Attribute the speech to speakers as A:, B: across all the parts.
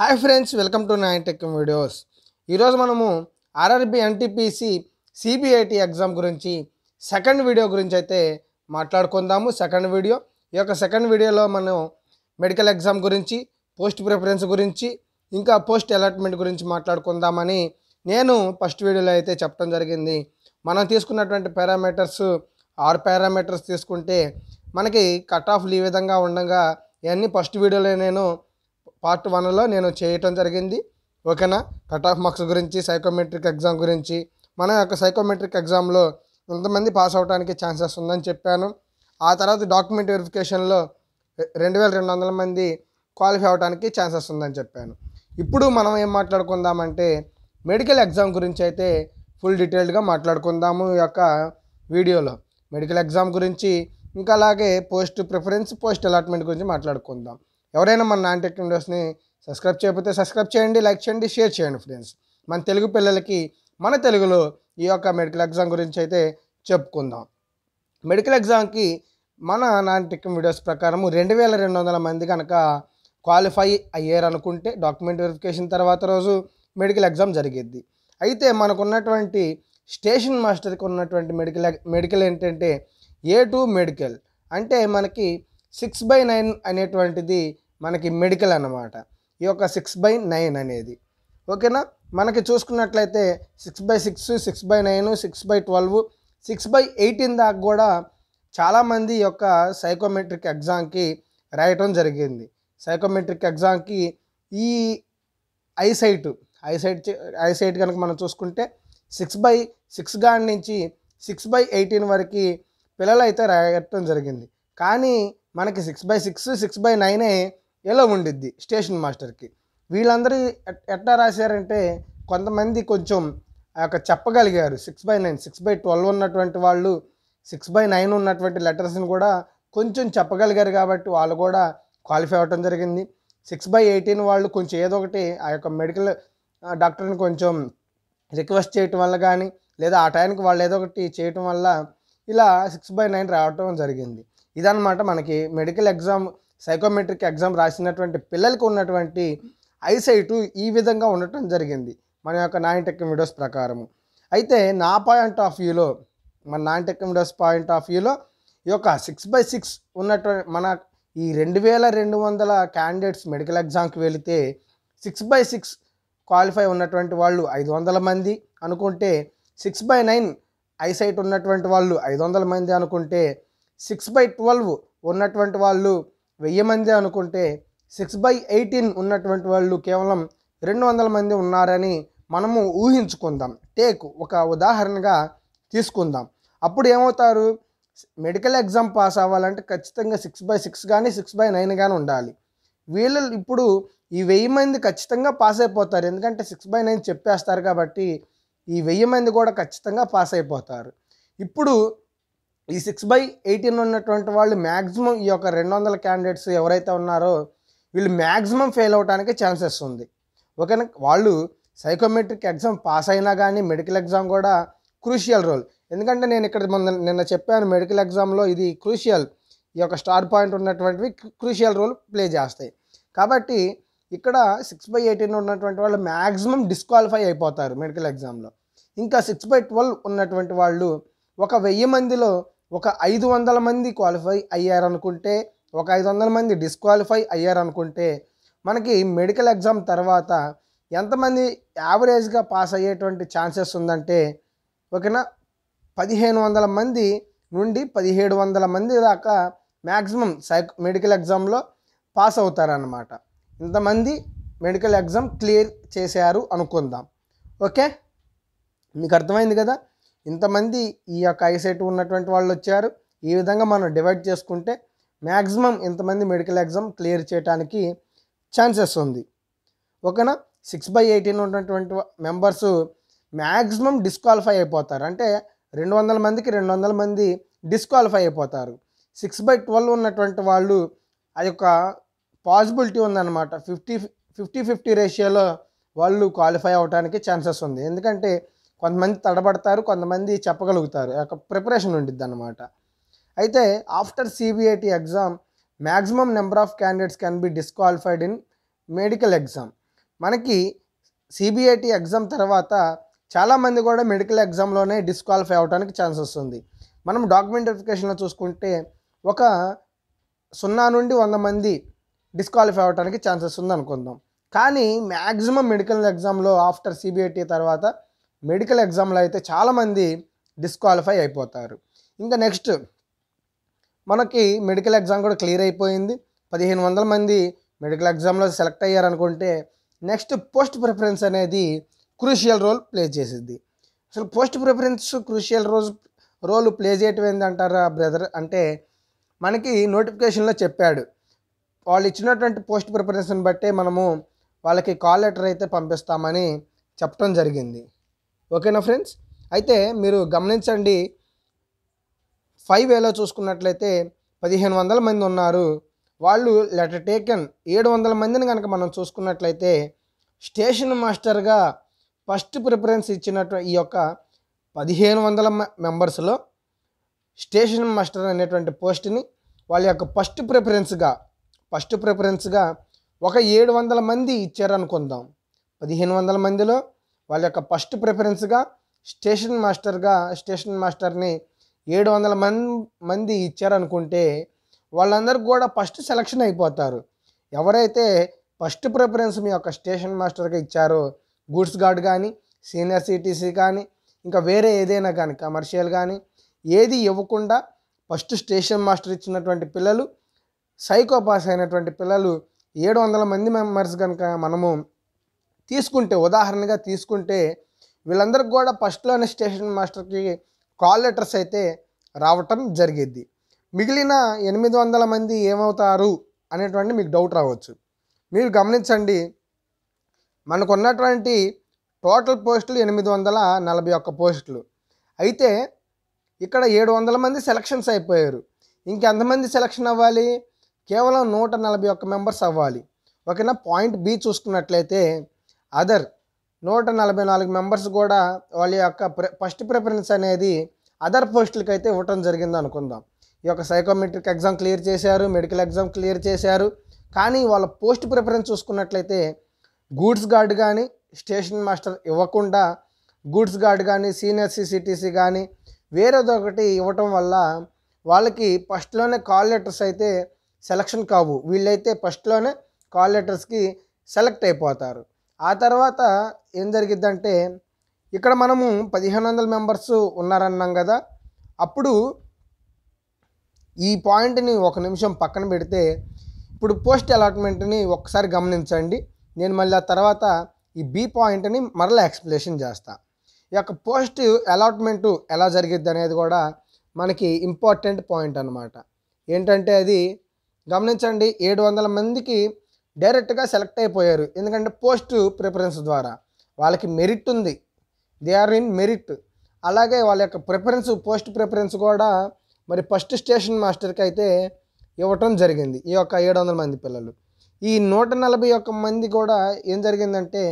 A: hi friends welcome to nine tech videos ఈరోజు మనము RRB NTPC CBT exam గురించి second video గురించి అయితే మాట్లాడుకుందాము సెకండ్ వీడియో ఈ యొక్క సెకండ్ వీడియోలో మనం మెడికల్ ఎగ్జామ్ గురించి పోస్ట్ ప్రిఫరెన్స్ గురించి ఇంకా పోస్ట్ అలాట్మెంట్ గురించి మాట్లాడుకుందామని నేను ఫస్ట్ వీడియోలో అయితే చెప్పడం జరిగింది మనం తీసుకున్నటువంటి పారామీటర్స్ ఆరు పారామీటర్స్ తీసుకుంటే మనకి కట్ ఆఫ్లు ఈ విధంగా ఉండగా ఇవన్నీ ఫస్ట్ వీడియోలో నేను పార్ట్ వన్లో నేను చేయటం జరిగింది ఓకేనా కట్ ఆఫ్ మార్క్స్ గురించి సైకోమెట్రిక్ ఎగ్జామ్ గురించి మన యొక్క సైకోమెట్రిక్ ఎగ్జామ్లో ఎంతమంది పాస్ అవడానికి ఛాన్సెస్ ఉందని చెప్పాను ఆ తర్వాత డాక్యుమెంట్ వెరిఫికేషన్లో రెండు వేల రెండు వందల మంది క్వాలిఫై అవడానికి ఛాన్సెస్ ఉందని చెప్పాను ఇప్పుడు మనం ఏం మాట్లాడుకుందామంటే మెడికల్ ఎగ్జామ్ గురించి అయితే ఫుల్ డీటెయిల్డ్గా మాట్లాడుకుందాము ఈ యొక్క వీడియోలో మెడికల్ ఎగ్జామ్ గురించి ఇంకా అలాగే పోస్ట్ ప్రిఫరెన్స్ పోస్ట్ అలాట్మెంట్ గురించి మాట్లాడుకుందాం ఎవరైనా మన నాన్ టెక్ వీడియోస్ని సబ్స్క్రైబ్ చేయకపోతే సబ్స్క్రైబ్ చేయండి లైక్ చేయండి షేర్ చేయండి ఫ్రెండ్స్ మన తెలుగు పిల్లలకి మన తెలుగులో ఈ యొక్క మెడికల్ ఎగ్జామ్ గురించి అయితే చెప్పుకుందాం మెడికల్ ఎగ్జామ్కి మన నాన్ టెక్ వీడియోస్ ప్రకారం రెండు వేల రెండు వందల మంది కనుక క్వాలిఫై అయ్యారు అనుకుంటే డాక్యుమెంట్ వెరిఫికేషన్ తర్వాత రోజు మెడికల్ ఎగ్జామ్ జరిగేది అయితే మనకున్నటువంటి స్టేషన్ మాస్టర్కి ఉన్నటువంటి మెడికల్ మెడికల్ ఏంటంటే ఏ టూ మెడికల్ అంటే మనకి సిక్స్ బై నైన్ అనేటువంటిది మనకి మెడికల్ అన్నమాట ఈ యొక్క సిక్స్ బై నైన్ అనేది ఓకేనా మనకి చూసుకున్నట్లయితే six by six six by nine six by twelve six by eighteen దాకా కూడా చాలామంది యొక్క సైకోమెట్రిక్ ఎగ్జామ్కి రాయటం జరిగింది సైకోమెట్రిక్ ఎగ్జామ్కి ఈ ఐసైట్ ఐసైట్ ఐసైట్ కనుక మనం చూసుకుంటే సిక్స్ బై సిక్స్ గాడి నుంచి సిక్స్ బై ఎయిటీన్ వరకు పిల్లలు అయితే రాయటం జరిగింది కానీ మనకి six by six six by నైనే ఎలా ఉండిద్ది స్టేషన్ మాస్టర్కి వీళ్ళందరూ ఎట్లా రాశారంటే కొంతమంది కొంచెం ఆ యొక్క చెప్పగలిగారు six by nine six by twelve ఉన్నటువంటి వాళ్ళు సిక్స్ బై నైన్ ఉన్నటువంటి లెటర్స్ని కూడా కొంచెం చెప్పగలిగారు కాబట్టి వాళ్ళు కూడా క్వాలిఫై అవ్వటం జరిగింది సిక్స్ బై ఎయిటీన్ వాళ్ళు కొంచెం ఏదో ఒకటి ఆ యొక్క మెడికల్ డాక్టర్ని కొంచెం రిక్వెస్ట్ చేయటం వల్ల కానీ లేదా ఆ టైంకి వాళ్ళు ఏదో ఒకటి చేయటం వల్ల ఇలా సిక్స్ బై నైన్ రావటం జరిగింది ఇదన్నమాట మనకి మెడికల్ ఎగ్జామ్ సైకోమెట్రిక్ ఎగ్జామ్ రాసినటువంటి పిల్లలకు ఉన్నటువంటి ఐసైటు ఈ విధంగా ఉండటం జరిగింది మన యొక్క నాయన్ టెక్ వీడియోస్ ప్రకారము అయితే నా పాయింట్ ఆఫ్ వ్యూలో మన non tech videos point of వ్యూలో ఈ యొక్క సిక్స్ బై సిక్స్ ఉన్నటువంటి మన ఈ రెండు వేల రెండు వందల క్యాండిడేట్స్ మెడికల్ ఎగ్జామ్కి వెళితే సిక్స్ బై సిక్స్ క్వాలిఫై ఉన్నటువంటి వాళ్ళు ఐదు వందల మంది అనుకుంటే సిక్స్ బై నైన్ ఐసైట్ ఉన్నటువంటి వాళ్ళు ఐదు వందల మంది అనుకుంటే సిక్స్ బై ట్వెల్వ్ ఉన్నటువంటి వాళ్ళు వెయ్యి మంది అనుకుంటే సిక్స్ బై ఎయిటీన్ ఉన్నటువంటి వాళ్ళు కేవలం రెండు వందల మంది ఉన్నారని మనము ఊహించుకుందాం టేక్ ఒక ఉదాహరణగా తీసుకుందాం అప్పుడు ఏమవుతారు మెడికల్ ఎగ్జామ్ పాస్ అవ్వాలంటే ఖచ్చితంగా సిక్స్ బై సిక్స్ కానీ సిక్స్ బై నైన్ కానీ ఉండాలి వీళ్ళు ఇప్పుడు ఈ వెయ్యి మంది ఖచ్చితంగా పాస్ అయిపోతారు ఎందుకంటే సిక్స్ బై నైన్ చెప్పేస్తారు కాబట్టి ఈ వెయ్యి మంది కూడా ఖచ్చితంగా పాస్ అయిపోతారు ఇప్పుడు ఈ సిక్స్ బై ఎయిటీన్ ఉన్నటువంటి వాళ్ళు మ్యాక్సిమం ఈ యొక్క రెండు వందల క్యాండిడేట్స్ ఎవరైతే ఉన్నారో వీళ్ళు మ్యాక్సిమం ఫెయిల్ అవడానికి ఛాన్సెస్ ఉంది ఓకేనా వాళ్ళు సైకోమెట్రిక్ ఎగ్జామ్ పాస్ అయినా కానీ మెడికల్ ఎగ్జామ్ కూడా క్రూషియల్ రోల్ ఎందుకంటే నేను ఇక్కడ మొన్న నిన్న చెప్పాను మెడికల్ ఎగ్జామ్లో ఇది క్రూషియల్ ఈ యొక్క స్టార్ పాయింట్ ఉన్నటువంటివి క్రూషియల్ రోల్ ప్లే చేస్తాయి కాబట్టి ఇక్కడ సిక్స్ బై ఎయిటీన్ ఉన్నటువంటి వాళ్ళు మ్యాక్సిమం డిస్క్వాలిఫై అయిపోతారు మెడికల్ ఎగ్జామ్లో ఇంకా సిక్స్ బై ట్వెల్వ్ ఉన్నటువంటి వాళ్ళు ఒక వెయ్యి మందిలో ఒక ఐదు వందల మంది క్వాలిఫై అయ్యారనుకుంటే ఒక ఐదు వందల మంది డిస్క్వాలిఫై అయ్యారనుకుంటే మనకి మెడికల్ ఎగ్జామ్ తర్వాత ఎంతమంది యావరేజ్గా పాస్ అయ్యేటువంటి ఛాన్సెస్ ఉందంటే ఓకేనా పదిహేను వందల మంది నుండి పదిహేడు వందల మంది దాకా మ్యాక్సిమం సైక్ మెడికల్ ఎగ్జామ్లో పాస్ అవుతారన్నమాట ఇంతమంది మెడికల్ ఎగ్జామ్ క్లియర్ చేశారు అనుకుందాం ఓకే మీకు అర్థమైంది కదా ఇంతమంది ఈ యొక్క ఐసైట్ ఉన్నటువంటి వాళ్ళు వచ్చారు ఈ విధంగా మనం డివైడ్ చేసుకుంటే మ్యాక్సిమం ఇంతమంది మెడికల్ ఎగ్జామ్ క్లియర్ చేయడానికి ఛాన్సెస్ ఉంది ఓకేనా సిక్స్ బై ఎయిటీన్ ఉన్నటువంటి మెంబర్స్ మ్యాక్సిమం డిస్క్వాలిఫై అయిపోతారు అంటే రెండు వందల మందికి రెండు వందల మంది డిస్క్వాలిఫై అయిపోతారు సిక్స్ బై ట్వెల్వ్ ఉన్నటువంటి వాళ్ళు ఆ యొక్క పాసిబిలిటీ ఉందన్నమాట ఫిఫ్టీ ఫిఫ్టీ ఫిఫ్టీ రేషియోలో వాళ్ళు క్వాలిఫై అవడానికి ఛాన్సెస్ ఉంది ఎందుకంటే కొంతమంది తడబడతారు కొంతమంది చెప్పగలుగుతారు యొక్క ప్రిపరేషన్ ఉంటుంది అనమాట అయితే after CBT exam maximum number of candidates can be disqualified in medical exam మనకి సిబిఐటి ఎగ్జామ్ తర్వాత చాలామంది కూడా మెడికల్ ఎగ్జామ్లోనే డిస్క్వాలిఫై అవడానికి ఛాన్స్ వస్తుంది మనం డాక్యుమెంట్ వెరిఫికేషన్లో చూసుకుంటే ఒక సున్నా నుండి వంద మంది డిస్క్వాలిఫై అవడానికి ఛాన్సెస్ ఉంది అనుకుందాం కానీ మ్యాక్సిమం మెడికల్ ఎగ్జామ్లో ఆఫ్టర్ సిబిఐటి తర్వాత మెడికల్ ఎగ్జామ్లో అయితే చాలామంది డిస్క్వాలిఫై అయిపోతారు ఇంకా నెక్స్ట్ మనకి మెడికల్ ఎగ్జామ్ కూడా క్లియర్ అయిపోయింది పదిహేను వందల మంది మెడికల్ ఎగ్జామ్లో సెలెక్ట్ అయ్యారనుకుంటే నెక్స్ట్ పోస్ట్ ప్రిఫరెన్స్ అనేది క్రూషియల్ రోల్ ప్లే చేసిద్ది అసలు post preference crucial role role play చేయటం అంటారా బ్రదర్ అంటే మనకి నోటిఫికేషన్లో చెప్పాడు వాళ్ళు ఇచ్చినటువంటి పోస్ట్ ప్రిఫరెన్స్ని బట్టే మనము వాళ్ళకి కాల్ లెటర్ అయితే పంపిస్తామని చెప్పడం జరిగింది ఓకేనా ఫ్రెండ్స్ అయితే మీరు గమనించండి ఫైవ్ ఏలో చూసుకున్నట్లయితే పదిహేను వందల మంది ఉన్నారు వాళ్ళు లెటర్ టేకన్ ఏడు వందల మందిని కనుక మనం చూసుకున్నట్లయితే స్టేషన్ మాస్టర్గా ఫస్ట్ ప్రిఫరెన్స్ ఇచ్చినట్టు ఈ యొక్క పదిహేను వందల మెంబర్స్లో స్టేషన్ మాస్టర్ అనేటువంటి పోస్ట్ని వాళ్ళ యొక్క ఫస్ట్ ప్రిఫరెన్స్గా ఫస్ట్ ప్రిఫరెన్స్గా ఒక ఏడు వందల మంది ఇచ్చారనుకుందాం పదిహేను వందల మందిలో వాళ్ళ యొక్క ఫస్ట్ ప్రిఫరెన్స్గా స్టేషన్ మాస్టర్గా స్టేషన్ మాస్టర్ని ఏడు వందల మంది మంది ఇచ్చారనుకుంటే వాళ్ళందరూ కూడా ఫస్ట్ సెలక్షన్ అయిపోతారు ఎవరైతే ఫస్ట్ ప్రిఫరెన్స్ మీ యొక్క స్టేషన్ మాస్టర్గా ఇచ్చారో గూడ్స్ గార్డ్ కానీ సీనియర్ సిటీసీ కానీ ఇంకా వేరే ఏదైనా కానీ కమర్షియల్ కానీ ఏది ఇవ్వకుండా ఫస్ట్ స్టేషన్ మాస్టర్ ఇచ్చినటువంటి పిల్లలు సైకోపాస్ అయినటువంటి పిల్లలు ఏడు వందల మంది మెంబర్స్ కనుక మనము తీసుకుంటే ఉదాహరణగా తీసుకుంటే వీళ్ళందరికి కూడా ఫస్ట్లోనే స్టేషన్ మాస్టర్కి కాల్ లెటర్స్ అయితే రావటం జరిగిద్ది మిగిలిన ఎనిమిది వందల మంది ఏమవుతారు అనేటువంటి మీకు డౌట్ రావచ్చు మీరు గమనించండి మనకున్నటువంటి టోటల్ పోస్టులు ఎనిమిది వందల నలభై ఒక్క పోస్టులు అయితే ఇక్కడ ఏడు వందల మంది సెలక్షన్స్ అయిపోయారు ఇంకెంతమంది సెలక్షన్ అవ్వాలి కేవలం నూట నలభై ఒక్క మెంబర్స్ అవ్వాలి ఓకేనా పాయింట్ బి చూసుకున్నట్లయితే అదర్ నూట నలభై నాలుగు మెంబర్స్ కూడా వాళ్ళ యొక్క ఫస్ట్ ప్రిఫరెన్స్ అనేది అదర్ పోస్టులకి అయితే ఇవ్వటం జరిగింది అనుకుందాం ఈ యొక్క సైకోమెట్రిక్ ఎగ్జామ్ క్లియర్ చేశారు మెడికల్ ఎగ్జామ్ క్లియర్ చేశారు కానీ వాళ్ళ పోస్ట్ ప్రిఫరెన్స్ చూసుకున్నట్లయితే గూడ్స్ గార్డ్ కానీ స్టేషన్ మాస్టర్ ఇవ్వకుండా గూడ్స్ గార్డ్ కానీ సీనియర్ సిసిటీసీ కానీ వేరేదొకటి ఇవ్వటం వల్ల వాళ్ళకి ఫస్ట్లోనే కాల్ లెటర్స్ అయితే సెలక్షన్ కావు వీళ్ళైతే ఫస్ట్లోనే కాల్ లెటర్స్కి సెలెక్ట్ అయిపోతారు ఆ తర్వాత ఏం జరిగిద్దంటే ఇక్కడ మనము పదిహేను వందల మెంబర్స్ ఉన్నారన్నాం కదా అప్పుడు ఈ పాయింట్ని ఒక నిమిషం పక్కన పెడితే ఇప్పుడు పోస్ట్ అలాట్మెంట్ని ఒకసారి గమనించండి నేను మళ్ళీ ఆ తర్వాత ఈ బి పాయింట్ని మరలా ఎక్స్ప్లెనేషన్ చేస్తా ఈ యొక్క పోస్ట్ అలాట్మెంటు ఎలా జరిగిద్ది అనేది కూడా మనకి ఇంపార్టెంట్ పాయింట్ అనమాట ఏంటంటే అది గమనించండి ఏడు వందల మందికి డైరెక్ట్గా సెలెక్ట్ అయిపోయారు ఎందుకంటే పోస్ట్ ప్రిఫరెన్స్ ద్వారా వాళ్ళకి మెరిట్ ఉంది దే ఆర్ ఇన్ మెరిట్ అలాగే వాళ్ళ యొక్క ప్రిఫరెన్స్ పోస్ట్ ప్రిఫరెన్స్ కూడా మరి ఫస్ట్ స్టేషన్ మాస్టర్కి అయితే ఇవ్వటం జరిగింది ఈ యొక్క ఏడు వందల మంది పిల్లలు ఈ నూట నలభై ఒక్క మంది కూడా ఏం జరిగిందంటే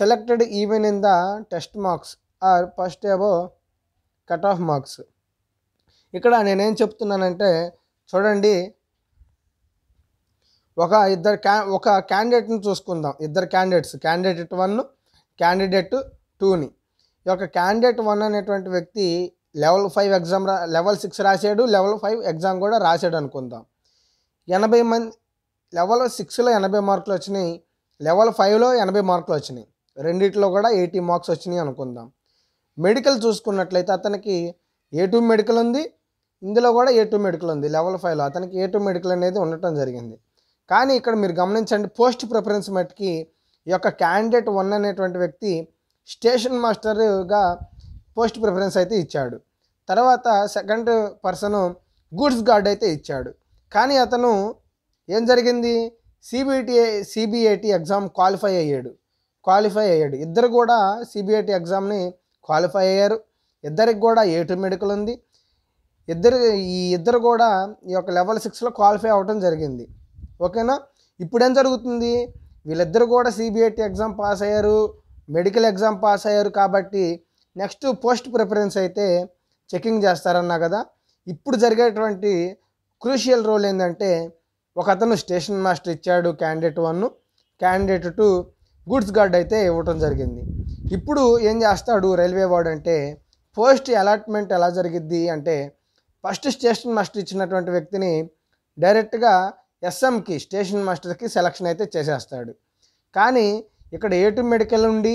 A: selected even in the test marks are first ఏవో కట్ ఆఫ్ మార్క్స్ ఇక్కడ నేనేం చెప్తున్నానంటే చూడండి ఒక ఇద్దరు క్యా ఒక క్యాండిడేట్ని చూసుకుందాం ఇద్దరు క్యాండిడేట్స్ క్యాండిడేట్ వన్ క్యాండిడేట్ టూని ఈ యొక్క క్యాండిడేట్ వన్ అనేటువంటి వ్యక్తి లెవెల్ ఫైవ్ ఎగ్జామ్ రా లెవెల్ సిక్స్ రాశాడు లెవెల్ ఫైవ్ ఎగ్జామ్ కూడా రాశాడు అనుకుందాం ఎనభై మంది లెవెల్ సిక్స్లో ఎనభై మార్కులు వచ్చినాయి లెవెల్ ఫైవ్లో ఎనభై మార్కులు వచ్చినాయి రెండిట్లో కూడా ఎయిటీ మార్క్స్ వచ్చినాయి అనుకుందాం మెడికల్ చూసుకున్నట్లయితే అతనికి ఏ టూ మెడికల్ ఉంది ఇందులో కూడా ఏ టూ మెడికల్ ఉంది లెవెల్ ఫైవ్లో అతనికి ఏ టూ మెడికల్ అనేది ఉండటం జరిగింది కానీ ఇక్కడ మీరు గమనించండి పోస్ట్ ప్రిఫరెన్స్ మట్టుకి ఈ యొక్క క్యాండిడేట్ వన్ అనేటువంటి వ్యక్తి స్టేషన్ మాస్టర్గా పోస్ట్ ప్రిఫరెన్స్ అయితే ఇచ్చాడు తర్వాత సెకండ్ పర్సన్ గూడ్స్ గార్డ్ అయితే ఇచ్చాడు కానీ అతను ఏం జరిగింది సిబిటిఏ సిబిఐటి ఎగ్జామ్ క్వాలిఫై అయ్యాడు క్వాలిఫై అయ్యాడు ఇద్దరు కూడా సిబిఐటి ఎగ్జామ్ని క్వాలిఫై అయ్యారు ఇద్దరికి కూడా ఏటు మెడికల్ ఉంది ఇద్దరు ఈ ఇద్దరు కూడా ఈ యొక్క లెవెల్ సిక్స్లో క్వాలిఫై అవ్వడం జరిగింది ఓకేనా ఇప్పుడేం జరుగుతుంది వీళ్ళిద్దరు కూడా సిబిఐటి ఎగ్జామ్ పాస్ అయ్యారు మెడికల్ ఎగ్జామ్ పాస్ అయ్యారు కాబట్టి నెక్స్ట్ పోస్ట్ ప్రిఫరెన్స్ అయితే చెకింగ్ చేస్తారన్నా కదా ఇప్పుడు జరిగేటువంటి క్రూషియల్ రోల్ ఏంటంటే ఒక అతను స్టేషన్ మాస్టర్ ఇచ్చాడు candidate one candidate two goods guard అయితే ఇవ్వటం జరిగింది ఇప్పుడు ఏం చేస్తాడు రైల్వే వార్డు అంటే పోస్ట్ అలాట్మెంట్ ఎలా జరిగిద్ది అంటే ఫస్ట్ స్టేషన్ మాస్టర్ ఇచ్చినటువంటి వ్యక్తిని డైరెక్ట్గా ఎస్ఎంకి స్టేషన్ మాస్టర్కి సెలక్షన్ అయితే చేసేస్తాడు కానీ ఇక్కడ ఏటు మెడికల్ నుండి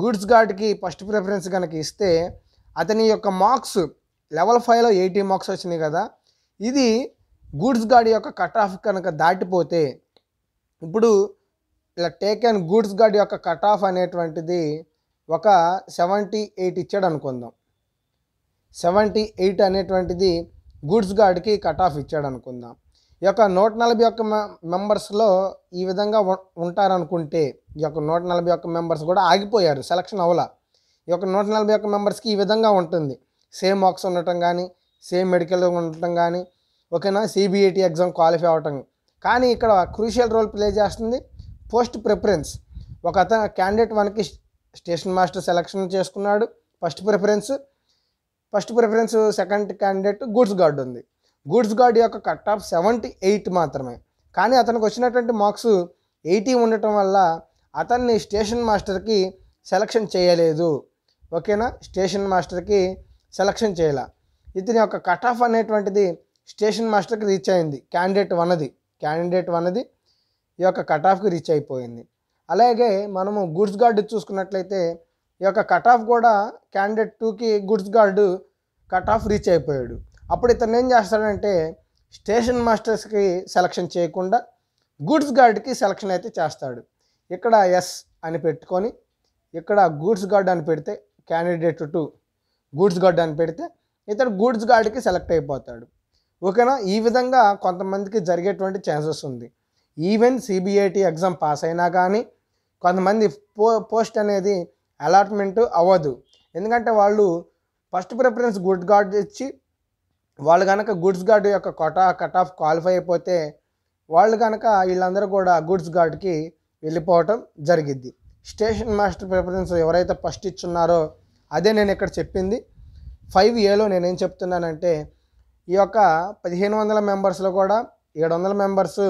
A: గూడ్స్ గార్డ్కి ఫస్ట్ ప్రిఫరెన్స్ కనుక ఇస్తే అతని యొక్క మార్క్స్ లెవెల్ ఫైవ్లో ఎయిటీ మార్క్స్ వచ్చినాయి కదా ఇది గూడ్స్ గార్డ్ యొక్క కట్ ఆఫ్ కనుక దాటిపోతే ఇప్పుడు ఇలా టేక్ అండ్ గూడ్స్ గార్డ్ యొక్క కట్ ఆఫ్ అనేటువంటిది ఒక సెవెంటీ ఎయిట్ ఇచ్చాడు అనుకుందాం సెవెంటీ ఎయిట్ అనేటువంటిది గూడ్స్ గార్డ్కి కట్ ఆఫ్ ఇచ్చాడు అనుకుందాం ఈ యొక్క నూట నలభై ఒక్క మెంబర్స్లో ఈ విధంగా ఉంటారనుకుంటే ఈ యొక్క నూట నలభై ఒక్క మెంబర్స్ కూడా ఆగిపోయారు సెలక్షన్ అవలా ఈ యొక్క నూట నలభై ఒక్క మెంబర్స్కి ఈ విధంగా ఉంటుంది సేమ్ మార్క్స్ ఉండటం కానీ సేమ్ మెడికల్ ఉండటం కానీ ఓకేనా సిబిఐటి ఎగ్జామ్ క్వాలిఫై అవటం కానీ ఇక్కడ క్రూషియల్ రోల్ ప్లే చేస్తుంది పోస్ట్ ప్రిఫరెన్స్ ఒక అతను క్యాండిడేట్ వన్కి స్టేషన్ మాస్టర్ సెలక్షన్ చేసుకున్నాడు first preference first preference second candidate goods guard ఉంది గూడ్స్ గార్డ్ యొక్క కట్ ఆఫ్ సెవెంటీ ఎయిట్ మాత్రమే కానీ అతనికి వచ్చినటువంటి మార్క్స్ ఎయిటీ ఉండటం వల్ల అతన్ని స్టేషన్ మాస్టర్కి సెలక్షన్ చేయలేదు ఓకేనా స్టేషన్ మాస్టర్కి సెలక్షన్ చేయలే ఇతని యొక్క కట్ ఆఫ్ అనేటువంటిది స్టేషన్ మాస్టర్కి రీచ్ అయింది క్యాండిడేట్ వన్ది క్యాండిడేట్ వన్ది ఈ యొక్క కట్ ఆఫ్కి రీచ్ అయిపోయింది అలాగే మనము గుడ్స్ గార్డు చూసుకున్నట్లయితే ఈ యొక్క కట్ ఆఫ్ కూడా క్యాండిడేట్ టూకి goods guard cut off reach అయిపోయాడు అప్పుడు ఇతను ఏం చేస్తాడంటే స్టేషన్ మాస్టర్స్కి సెలక్షన్ చేయకుండా గూడ్స్ గార్డ్కి సెలక్షన్ అయితే చేస్తాడు ఇక్కడ ఎస్ అని పెట్టుకొని ఇక్కడ గూడ్స్ గార్డ్ అని పెడితే క్యాండిడేట్ టు గూడ్స్ గార్డ్ అని పెడితే ఇతడు గూడ్స్ గార్డ్కి సెలెక్ట్ అయిపోతాడు ఓకేనా ఈ విధంగా కొంతమందికి జరిగేటువంటి ఛాన్సెస్ ఉంది ఈవెన్ సిబిఐటి ఎగ్జామ్ పాస్ అయినా కానీ కొంతమంది పో పోస్ట్ అనేది అలాట్మెంట్ అవ్వదు ఎందుకంటే వాళ్ళు ఫస్ట్ ప్రిఫరెన్స్ గుడ్ గార్డ్ ఇచ్చి వాళ్ళు కనుక గుడ్స్ గార్డ్ యొక్క కొటా కట్ ఆఫ్ క్వాలిఫై అయిపోతే వాళ్ళు కనుక వీళ్ళందరూ కూడా గుడ్స్ గార్డ్కి వెళ్ళిపోవటం జరిగిద్ది స్టేషన్ మాస్టర్ ప్రిఫరెన్స్ ఎవరైతే ఫస్ట్ ఇచ్చున్నారో అదే నేను ఇక్కడ చెప్పింది ఫైవ్ ఏలో నేనేం చెప్తున్నానంటే ఈ యొక్క పదిహేను వందల మెంబర్స్లో కూడా ఏడు వందల మెంబర్స్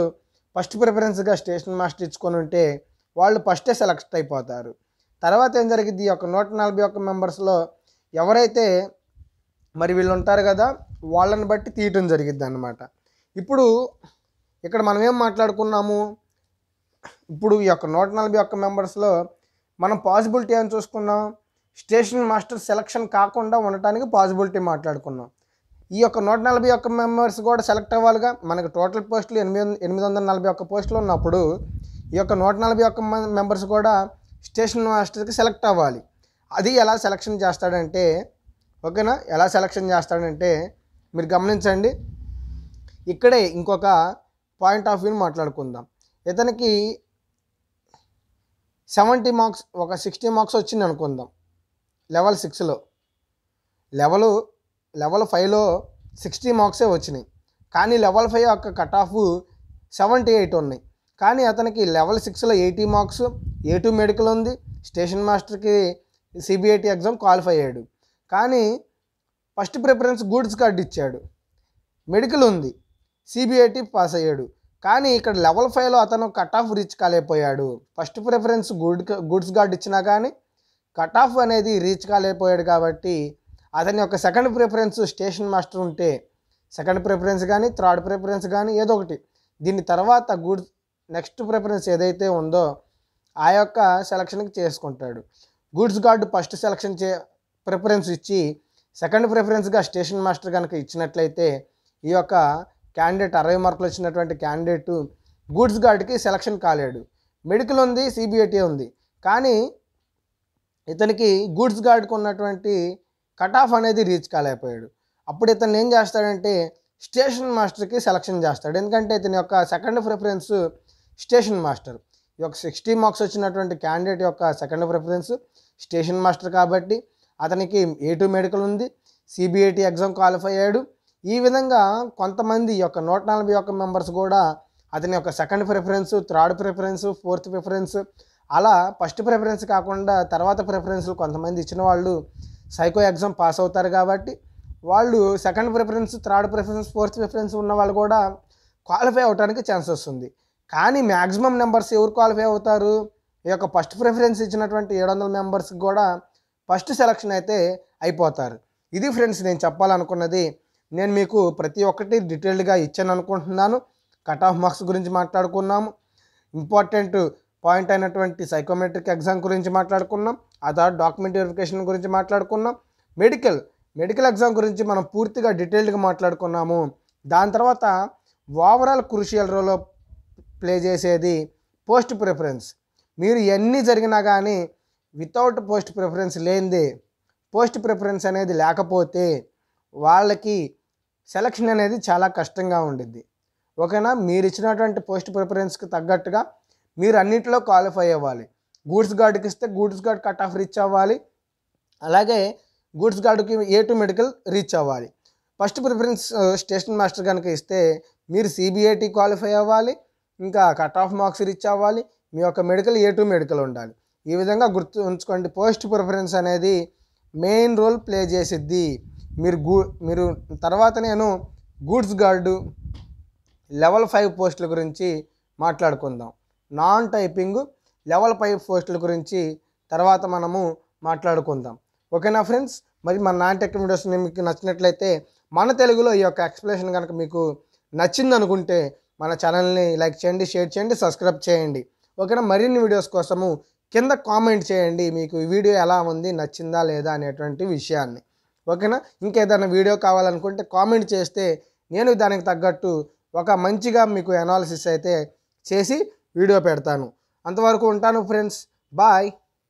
A: ఫస్ట్ ప్రిఫరెన్స్గా స్టేషన్ మాస్టర్ ఇచ్చుకొని ఉంటే వాళ్ళు ఫస్టే సెలెక్ట్ అయిపోతారు తర్వాత ఏం జరిగింది ఈ యొక్క నూట నలభై ఒక్క మెంబర్స్లో ఎవరైతే మరి వీళ్ళు ఉంటారు కదా వాళ్ళని బట్టి తీయటం జరిగింది అనమాట ఇప్పుడు ఇక్కడ మనం ఏం మాట్లాడుకున్నాము ఇప్పుడు ఈ యొక్క నూట నలభై ఒక్క మెంబర్స్లో మనం పాసిబిలిటీ అని చూసుకున్నాం స్టేషన్ మాస్టర్ సెలక్షన్ కాకుండా ఉండటానికి పాసిబిలిటీ మాట్లాడుకున్నాం ఈ యొక్క నూట నలభై ఒక్క మెంబర్స్ కూడా సెలెక్ట్ అవ్వాలిగా మనకి టోటల్ పోస్టులు ఎనిమిది ఎనిమిది వందల నలభై ఒక్క పోస్టులు ఉన్నప్పుడు ఈ యొక్క నూట నలభై ఒక్క మెంబర్స్ కూడా స్టేషన్ మాస్టర్కి సెలెక్ట్ అవ్వాలి అది ఎలా సెలక్షన్ చేస్తాడంటే ఓకేనా ఎలా సెలక్షన్ చేస్తాడంటే మీరు గమనించండి ఇక్కడే ఇంకొక పాయింట్ ఆఫ్ వ్యూని మాట్లాడుకుందాం ఇతనికి సెవెంటీ మార్క్స్ ఒక సిక్స్టీ మార్క్స్ వచ్చింది అనుకుందాం లెవెల్ సిక్స్లో లెవెల్ లెవెల్ ఫైవ్లో సిక్స్టీ మార్క్సే వచ్చినాయి కానీ లెవెల్ ఫైవ్ యొక్క కట్ ఆఫ్ సెవెంటీ ఎయిట్ ఉన్నాయి కానీ అతనికి లెవెల్ సిక్స్లో eighty marks A two medical ఉంది స్టేషన్ మాస్టర్కి సిబిఐటి ఎగ్జామ్ క్వాలిఫై అయ్యాడు కానీ ఫస్ట్ ప్రిఫరెన్స్ గూడ్స్ కార్డు ఇచ్చాడు మెడికల్ ఉంది సిబిఐటి పాస్ అయ్యాడు కానీ ఇక్కడ లెవెల్ ఫైవ్లో అతను కట్ ఆఫ్ రీచ్ కాలేకపోయాడు first preference good goods guard ఇచ్చినా కానీ కట్ ఆఫ్ అనేది రీచ్ కాలేకపోయాడు కాబట్టి అతని యొక్క సెకండ్ ప్రిఫరెన్స్ స్టేషన్ మాస్టర్ ఉంటే సెకండ్ ప్రిఫరెన్స్ కానీ థర్డ్ ప్రిఫరెన్స్ కానీ ఏదో ఒకటి దీని తర్వాత గుడ్ నెక్స్ట్ ప్రిఫరెన్స్ ఏదైతే ఉందో ఆ యొక్క సెలక్షన్కి చేసుకుంటాడు గుడ్స్ గార్డ్ ఫస్ట్ సెలక్షన్ చే ప్రిఫరెన్స్ ఇచ్చి సెకండ్ ప్రిఫరెన్స్గా స్టేషన్ మాస్టర్ కనుక ఇచ్చినట్లయితే ఈ యొక్క క్యాండిడేట్ అరవై మార్కులు వచ్చినటువంటి క్యాండిడేట్ గూడ్స్ గార్డ్కి సెలక్షన్ కాలేడు మెడికల్ ఉంది సిబిఐటీ ఉంది కానీ ఇతనికి గూడ్స్ గార్డ్కి ఉన్నటువంటి కట్ ఆఫ్ అనేది రీచ్ కాలేకపోయాడు అప్పుడు ఇతను ఏం చేస్తాడంటే స్టేషన్ మాస్టర్కి సెలక్షన్ చేస్తాడు ఎందుకంటే ఇతని యొక్క సెకండ్ ప్రిఫరెన్స్ స్టేషన్ మాస్టర్ ఈ యొక్క సిక్స్టీ మార్క్స్ వచ్చినటువంటి క్యాండిడేట్ యొక్క సెకండ్ ప్రిఫరెన్స్ స్టేషన్ మాస్టర్ కాబట్టి అతనికి టూ మెడికల్ ఉంది సిబిఐటి ఎగ్జామ్ క్వాలిఫై అయ్యాడు ఈ విధంగా కొంతమంది యొక్క నూట నలభై ఒక్క మెంబర్స్ కూడా అతని యొక్క second preference third preference fourth preference అలా ఫస్ట్ ప్రిఫరెన్స్ కాకుండా తర్వాత ప్రిఫరెన్స్లు కొంతమంది ఇచ్చిన వాళ్ళు సైకో ఎగ్జామ్ పాస్ అవుతారు కాబట్టి వాళ్ళు second preference third preference fourth preference ఉన్న వాళ్ళు కూడా క్వాలిఫై అవడానికి ఛాన్స్ వస్తుంది కానీ మ్యాక్సిమం నెంబర్స్ ఎవరు క్వాలిఫై అవుతారు ఈ యొక్క ఫస్ట్ ప్రిఫరెన్స్ ఇచ్చినటువంటి ఏడు వందల మెంబర్స్కి కూడా ఫస్ట్ సెలక్షన్ అయితే అయిపోతారు ఇది ఫ్రెండ్స్ నేను చెప్పాలనుకున్నది నేను మీకు ప్రతి ఒక్కటి డీటెయిల్డ్గా ఇచ్చాను అనుకుంటున్నాను కట్ ఆఫ్ మార్క్స్ గురించి మాట్లాడుకున్నాము ఇంపార్టెంట్ పాయింట్ అయినటువంటి సైకోమెట్రిక్ ఎగ్జామ్ గురించి మాట్లాడుకున్నాం ఆ తర్వాత డాక్యుమెంట్ వెరిఫికేషన్ గురించి మాట్లాడుకున్నాం మెడికల్ మెడికల్ ఎగ్జామ్ గురించి మనం పూర్తిగా డీటెయిల్డ్గా మాట్లాడుకున్నాము దాని తర్వాత ఓవరాల్ క్రూషియల్ రోలో ప్లే చేసేది పోస్ట్ ప్రిఫరెన్స్ మీరు ఎన్ని జరిగినా కానీ వితౌట్ పోస్ట్ ప్రిఫరెన్స్ లేనిదే పోస్ట్ ప్రిఫరెన్స్ అనేది లేకపోతే వాళ్ళకి సెలక్షన్ అనేది చాలా కష్టంగా ఉండిద్ది ఓకేనా మీరు ఇచ్చినటువంటి పోస్ట్ ప్రిఫరెన్స్కి తగ్గట్టుగా మీరు అన్నింటిలో క్వాలిఫై అవ్వాలి గూడ్స్ గార్డ్కి ఇస్తే goods guard cut off reach అవ్వాలి అలాగే గూడ్స్ గార్డుకి ఏ టు మెడికల్ రీచ్ అవ్వాలి ఫస్ట్ ప్రిఫరెన్స్ స్టేషన్ మాస్టర్ కనుక ఇస్తే మీరు సిబిఐటి క్వాలిఫై అవ్వాలి ఇంకా కట్ ఆఫ్ మార్క్స్ రీచ్ అవ్వాలి మీ యొక్క మెడికల్ ఏ టు మెడికల్ ఉండాలి ఈ విధంగా గుర్తు ఉంచుకోండి పోస్ట్ ప్రిఫరెన్స్ అనేది మెయిన్ రోల్ ప్లే చేసిద్ది మీరు గూ మీరు తర్వాత నేను గూడ్స్ గార్డు లెవెల్ ఫైవ్ పోస్టుల గురించి మాట్లాడుకుందాం నాన్ టైపింగ్ లెవెల్ ఫైవ్ పోస్టుల గురించి తర్వాత మనము మాట్లాడుకుందాం ఓకేనా ఫ్రెండ్స్ మరి మన నాన్ టెక్ వీడియోస్ మీకు నచ్చినట్లయితే మన తెలుగులో ఈ యొక్క ఎక్స్ప్లెనేషన్ కనుక మీకు నచ్చింది అనుకుంటే మన ఛానల్ని లైక్ చేయండి షేర్ చేయండి సబ్స్క్రైబ్ చేయండి ఓకేనా మరిన్ని వీడియోస్ కోసము కింద కామెంట్ చేయండి మీకు ఈ వీడియో ఎలా ఉంది నచ్చిందా లేదా అనేటువంటి విషయాన్ని ఓకేనా ఇంకేదైనా వీడియో కావాలనుకుంటే కామెంట్ చేస్తే నేను దానికి తగ్గట్టు ఒక మంచిగా మీకు అనాలిసిస్ అయితే చేసి వీడియో పెడతాను అంతవరకు ఉంటాను ఫ్రెండ్స్ బాయ్